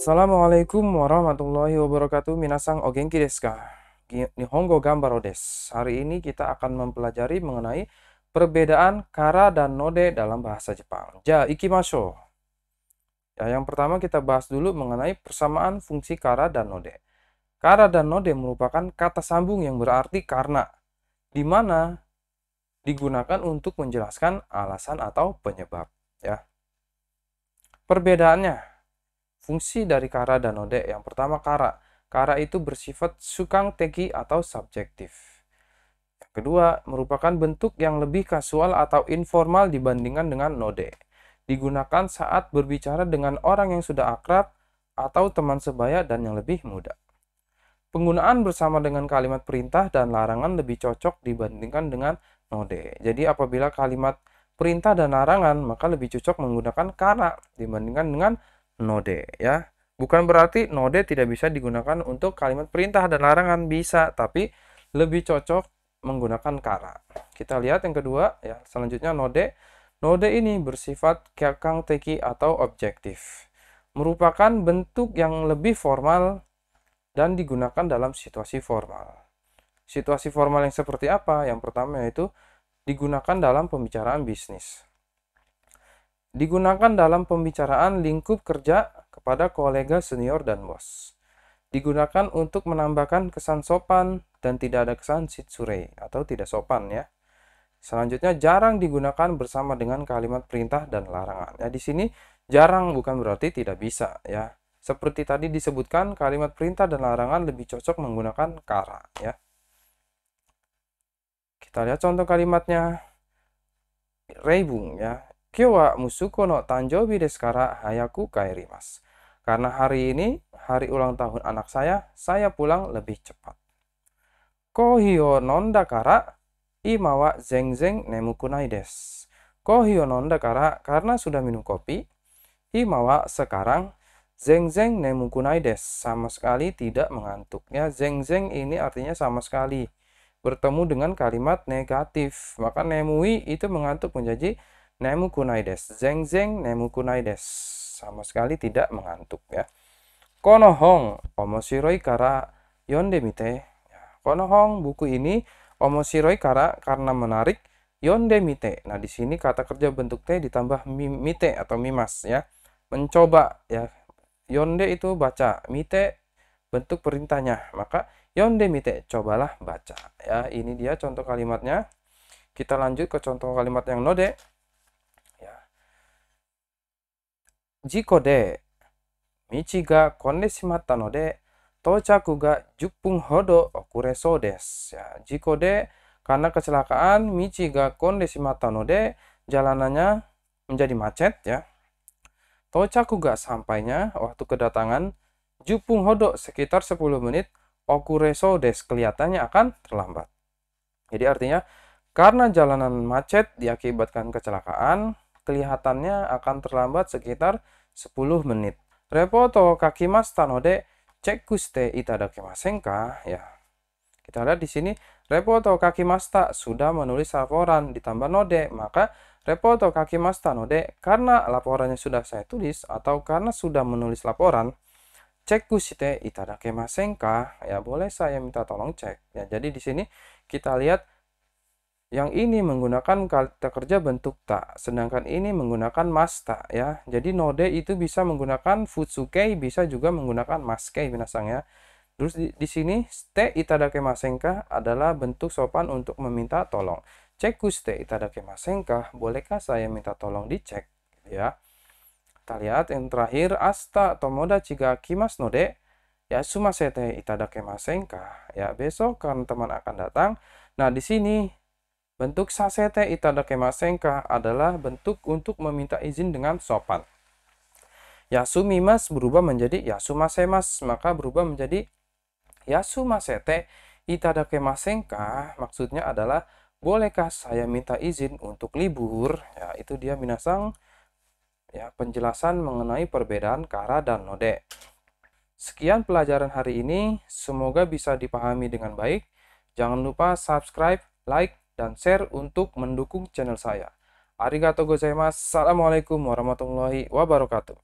Assalamualaikum warahmatullahi wabarakatuh. Minasang ogenki desu ka? Nihongo gambaro desu. Hari ini kita akan mempelajari mengenai perbedaan kara dan node dalam bahasa Jepang. Ja, ikimasho. Ya, yang pertama kita bahas dulu mengenai persamaan fungsi kara dan node. Kara dan node merupakan kata sambung yang berarti karena, di mana digunakan untuk menjelaskan alasan atau penyebab. Ya, perbedaannya Fungsi dari kara dan node. Yang pertama kara. Kara itu bersifat sukang teki atau subjektif. Yang kedua, merupakan bentuk yang lebih kasual atau informal dibandingkan dengan node. Digunakan saat berbicara dengan orang yang sudah akrab atau teman sebaya dan yang lebih muda. Penggunaan bersama dengan kalimat perintah dan larangan lebih cocok dibandingkan dengan node. Jadi apabila kalimat perintah dan larangan, maka lebih cocok menggunakan kara dibandingkan dengan node ya. Bukan berarti node tidak bisa digunakan untuk kalimat perintah dan larangan bisa, tapi lebih cocok menggunakan kara. Kita lihat yang kedua ya, selanjutnya node. Node ini bersifat kekang teki atau objektif. Merupakan bentuk yang lebih formal dan digunakan dalam situasi formal. Situasi formal yang seperti apa? Yang pertama yaitu digunakan dalam pembicaraan bisnis. Digunakan dalam pembicaraan lingkup kerja kepada kolega senior dan bos. Digunakan untuk menambahkan kesan sopan dan tidak ada kesan sitsure atau tidak sopan ya. Selanjutnya jarang digunakan bersama dengan kalimat perintah dan larangan. Ya di sini jarang bukan berarti tidak bisa ya. Seperti tadi disebutkan kalimat perintah dan larangan lebih cocok menggunakan kara ya. Kita lihat contoh kalimatnya. Reibung ya. 今日は musuko no tanjoubi desu kara hayaku kairimas. Karena hari ini hari ulang tahun anak saya, saya pulang lebih cepat. Kohio nonda kara ima wa zengzeng nemu kunai desu. Kohio nonda kara karena sudah minum kopi, imawa wa sekarang zengzeng nemu kunai desu sama sekali tidak mengantuk. Ya, zengzeng ini artinya sama sekali bertemu dengan kalimat negatif. Maka nemui itu mengantuk menjadi nemu kunai des. Zeng zeng nemu kunai des. Sama sekali tidak mengantuk ya. Konohong omosiroi kara yonde yondemite. Ya, konohong buku ini omosiroi kara karena menarik yonde mite. Nah, di sini kata kerja bentuk te ditambah mite atau mimas ya. Mencoba ya. Yonde itu baca, mite bentuk perintahnya. Maka yonde mite cobalah baca ya. Ini dia contoh kalimatnya. Kita lanjut ke contoh kalimat yang node. hodo Jiko de michi ga 事故で道が混んでしまったので到着が10 Jiko de karena kecelakaan michi ga node, jalanannya menjadi macet ya. Tochaku ga sampainya waktu kedatangan Jupung Hodo sekitar 10 menit Okureso des kelihatannya akan terlambat. Jadi artinya karena jalanan macet diakibatkan kecelakaan, kelihatannya akan terlambat sekitar 10 menit. Repoto kakimasta no de cekku shite itadakimasen Ya. Kita lihat di sini repoto kakimasta sudah menulis laporan ditambah node, maka repoto kaki no de karena laporannya sudah saya tulis atau karena sudah menulis laporan cekku shite itadakimasen Ya, boleh saya minta tolong cek. Ya, jadi di sini kita lihat yang ini menggunakan kata kerja bentuk tak, sedangkan ini menggunakan mas tak ya. Jadi node itu bisa menggunakan futsukei, bisa juga menggunakan maskei binasang ya. Terus di, di sini ste itadake masengka adalah bentuk sopan untuk meminta tolong. Ceku ste itadake masengka, bolehkah saya minta tolong dicek gitu, ya. Kita lihat yang terakhir asta tomoda ciga kimas node ya sumasete itadake masengka ya besok kan teman akan datang. Nah, di sini Bentuk sasete itadakema adalah bentuk untuk meminta izin dengan sopan. Yasumimas berubah menjadi yasumasemas, maka berubah menjadi yasumasete itadakema maksudnya adalah bolehkah saya minta izin untuk libur? Ya, itu dia minasang ya penjelasan mengenai perbedaan kara dan node. Sekian pelajaran hari ini, semoga bisa dipahami dengan baik. Jangan lupa subscribe, like, dan share untuk mendukung channel saya. Arigato gozaimasu. Assalamualaikum warahmatullahi wabarakatuh.